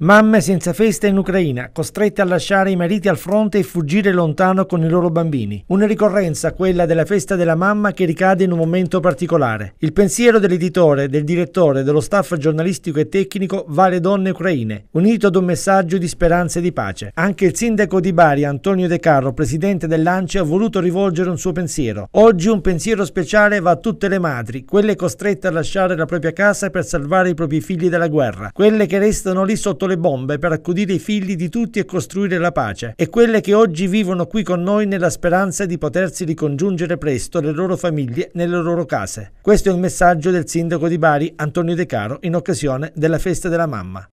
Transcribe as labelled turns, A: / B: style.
A: Mamme senza festa in Ucraina, costrette a lasciare i mariti al fronte e fuggire lontano con i loro bambini. Una ricorrenza, quella della festa della mamma, che ricade in un momento particolare. Il pensiero dell'editore, del direttore, dello staff giornalistico e tecnico va alle donne ucraine, unito ad un messaggio di speranza e di pace. Anche il sindaco di Bari, Antonio De Carro, presidente dell'ANCE, ha voluto rivolgere un suo pensiero. Oggi un pensiero speciale va a tutte le madri, quelle costrette a lasciare la propria casa per salvare i propri figli dalla guerra, quelle che restano lì sotto le bombe per accudire i figli di tutti e costruire la pace, e quelle che oggi vivono qui con noi nella speranza di potersi ricongiungere presto le loro famiglie nelle loro case. Questo è il messaggio del sindaco di Bari, Antonio De Caro, in occasione della festa della mamma.